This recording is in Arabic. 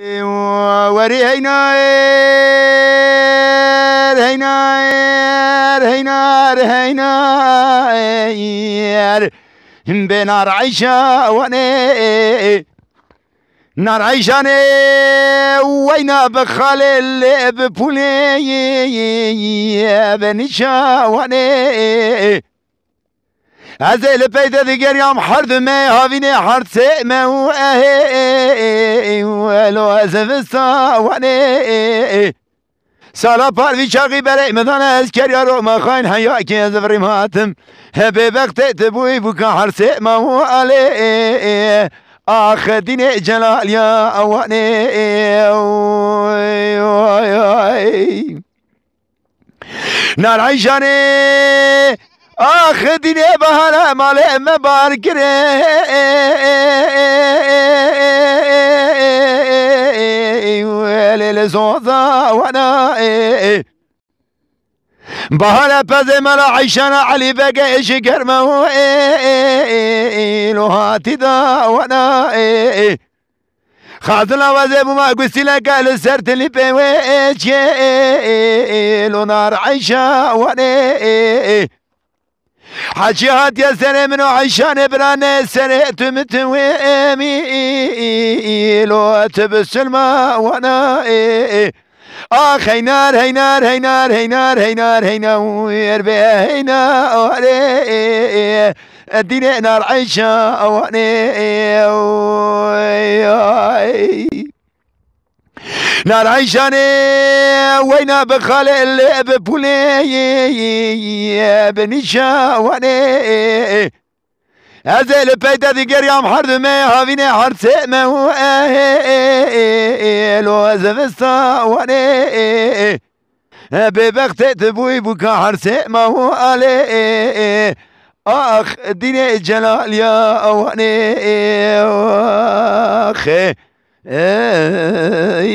هينا هينا هينا هينا هينا هينا عيشة هينا نار عيشة هينا هينا هينا هينا هينا عزيل بيدا ذقر يوم حرد ما هافيني حرد سي ما هو اهي ولو اسف الصواني سالا بار في شاقي بري مدان اسكر يارو ما خاين حياكي يزفري ماتم هبي بقت تبوي بوكا حرسي ما هو علي آخ دين جلال يا اواني نار عيشاني آخ دینه بهانه ماله ما بار گره ولی وانا بهانا بذي ملا عيشانا علي بقى ايش قرمه لهاتي دا وانا خاطنا وزيب ما قلتي لك قال سرت اللي بيوي لو نار عيشة وانا حاجي هاد يا زلمه من عيشان برانه سرهت متويل وتبسم وانا آخ إيه. آه، هينار هينار هينار هينار هينار هينار هينار هينار هينار إيه. نار هينار وأنا إيه. نارای شانه وینا بخاله اللی به بنشانه از ال پیدا دیگر یام حرد می هاوینه هر سه می و لو از وستا وانه به وقت تبوی بکن هر سه ما و آله آخ دین جلال یا وانه آخه Hey,